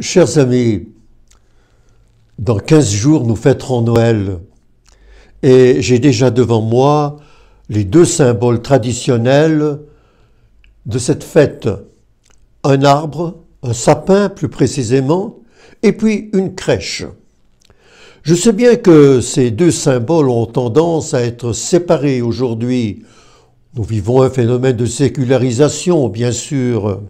Chers amis, dans 15 jours, nous fêterons Noël et j'ai déjà devant moi les deux symboles traditionnels de cette fête. Un arbre, un sapin plus précisément, et puis une crèche. Je sais bien que ces deux symboles ont tendance à être séparés aujourd'hui. Nous vivons un phénomène de sécularisation, bien sûr.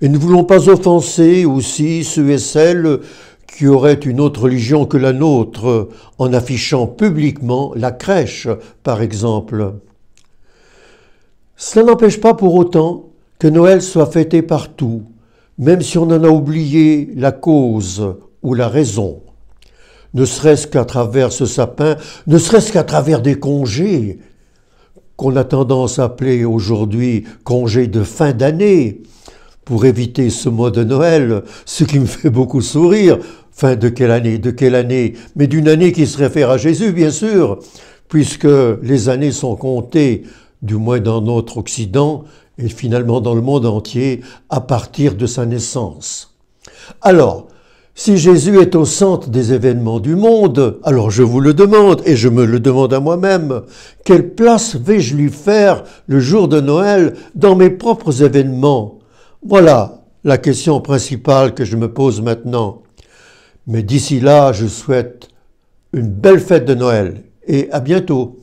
Et ne voulons pas offenser aussi ceux et celles qui auraient une autre religion que la nôtre en affichant publiquement la crèche, par exemple. Cela n'empêche pas pour autant que Noël soit fêté partout, même si on en a oublié la cause ou la raison, ne serait-ce qu'à travers ce sapin, ne serait-ce qu'à travers des congés qu'on a tendance à appeler aujourd'hui congés de fin d'année, pour éviter ce mois de Noël, ce qui me fait beaucoup sourire. fin de quelle année De quelle année Mais d'une année qui se réfère à Jésus, bien sûr, puisque les années sont comptées, du moins dans notre Occident, et finalement dans le monde entier, à partir de sa naissance. Alors, si Jésus est au centre des événements du monde, alors je vous le demande, et je me le demande à moi-même, quelle place vais-je lui faire le jour de Noël dans mes propres événements voilà la question principale que je me pose maintenant. Mais d'ici là, je souhaite une belle fête de Noël et à bientôt.